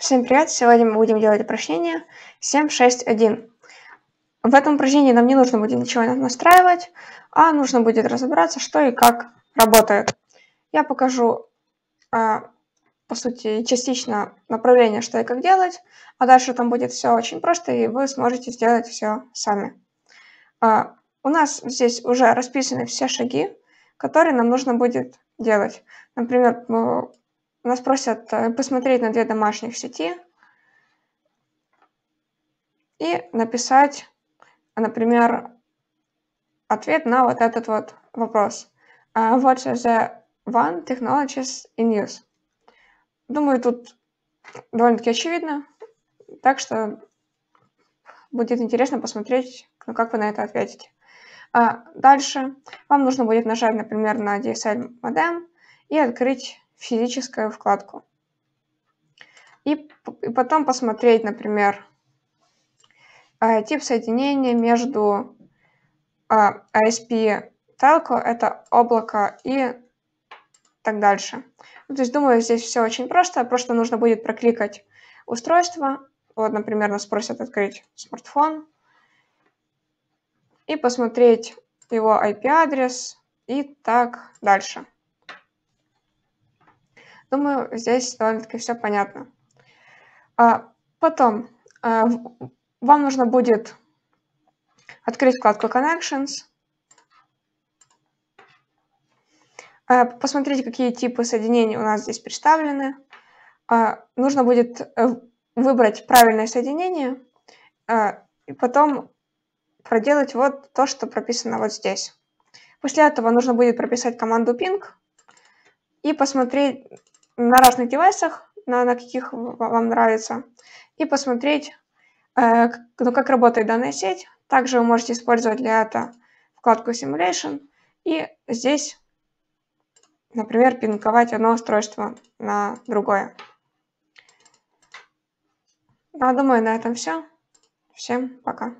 Всем привет! Сегодня мы будем делать упражнение 7.6.1. В этом упражнении нам не нужно будет ничего настраивать, а нужно будет разобраться, что и как работает. Я покажу, а, по сути, частично направление, что и как делать, а дальше там будет все очень просто, и вы сможете сделать все сами. А, у нас здесь уже расписаны все шаги, которые нам нужно будет делать. Например, нас просят э, посмотреть на две домашних сети и написать, а, например, ответ на вот этот вот вопрос. Uh, what are the one technologies in use? Думаю, тут довольно-таки очевидно, так что будет интересно посмотреть, ну, как вы на это ответите. Uh, дальше вам нужно будет нажать, например, на DSL модем и открыть физическую вкладку. И, и потом посмотреть, например, э, тип соединения между ISP э, а Telco, это облако и так дальше. Ну, то есть, думаю, здесь все очень просто, просто нужно будет прокликать устройство. Вот, например, нас просят открыть смартфон и посмотреть его IP-адрес и так дальше. Думаю, здесь довольно-таки все понятно. А Потом а, вам нужно будет открыть вкладку Connections, а, посмотреть, какие типы соединений у нас здесь представлены. А, нужно будет э, выбрать правильное соединение и потом проделать вот то, что прописано вот здесь. После этого нужно будет прописать команду ping и посмотреть, на разных девайсах, на, на каких вам нравится, и посмотреть, э, ну, как работает данная сеть. Также вы можете использовать для этого вкладку Simulation и здесь, например, пинковать одно устройство на другое. Ну, а думаю, на этом все. Всем пока.